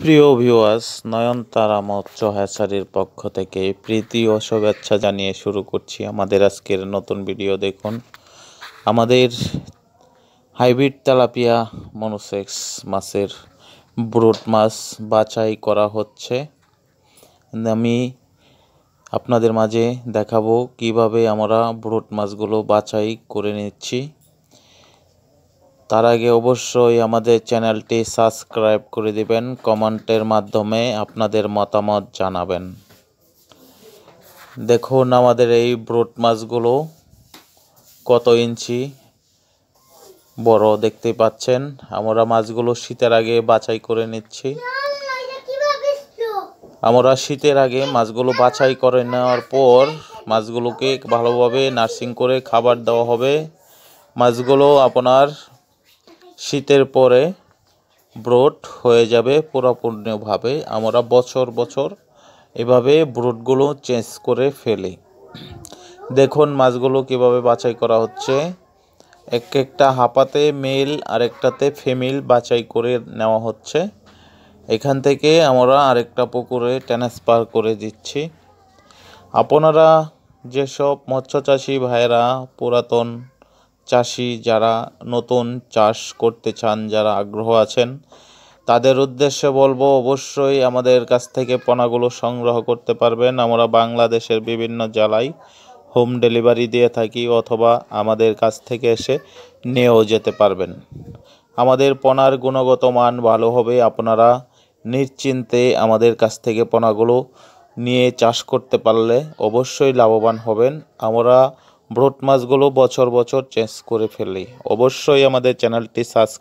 প্রিয় ভিউয়ার্স নয়নতারা মৎস্য হ্যাচারির পক্ষ থেকে প্রীতি ও শুভেচ্ছা জানিয়ে শুরু করছি আমাদের আজকের নতুন ভিডিও দেখুন আমাদের হাইব্রিড তেলাপিয়া মনোসেক্স মাছের ব্রোড মাছ বাছাই করা হচ্ছে আমি আপনাদের মাঝে দেখাবো কিভাবে আমরা ব্রোড মাছগুলো বাছাই করে নিচ্ছি তার আগে অবশ্যই আমাদের চ্যানেলটি সাবস্ক্রাইব করে দিবেন কমেন্টের মাধ্যমে আপনাদের মতামত জানাবেন দেখুন আমাদের এই ব্রোট মাছগুলো কত ইঞ্চি বড় দেখতে পাচ্ছেন আমরা মাছগুলো শীতের আগে বাছাই করে নিচ্ছি আমরা শীতের আগে মাছগুলো বাছাই করে নেওয়ার পর মাছগুলোকে ভালোভাবে নার্সিং করে খাবার দেওয়া হবে মাছগুলো আপনার শীতের পরে ব্রোড হয়ে যাবে পুরোপূর্ণভাবে আমরা বছর বছর এভাবে ব্রডগুলো চেঞ্জ করে ফেলি দেখুন মাছগুলো কিভাবে বাছাই করা হচ্ছে এক একটা হাপাতে মেল আর একটাতে ফেমেল বাছাই করে নেওয়া হচ্ছে এখান থেকে আমরা আরেকটা পুকুরে ট্রান্সফার করে দিচ্ছি আপনারা যেসব মৎস্য চাষি ভাইয়েরা পুরাতন চাষি যারা নতুন চাষ করতে চান যারা আগ্রহ আছেন তাদের উদ্দেশ্যে বলবো অবশ্যই আমাদের কাছ থেকে পোনাগুলো সংগ্রহ করতে পারবেন আমরা বাংলাদেশের বিভিন্ন জেলায় হোম ডেলিভারি দিয়ে থাকি অথবা আমাদের কাছ থেকে এসে নিয়েও যেতে পারবেন আমাদের পোনার গুণগত মান ভালো হবে আপনারা নিশ্চিন্তে আমাদের কাছ থেকে পোনাগুলো নিয়ে চাষ করতে পারলে অবশ্যই লাভবান হবেন আমরা ভ্রোট মাছগুলো বছর বছর চেঞ্জ করে ফেলি অবশ্যই আমাদের চ্যানেলটি সাবস্ক্রাইব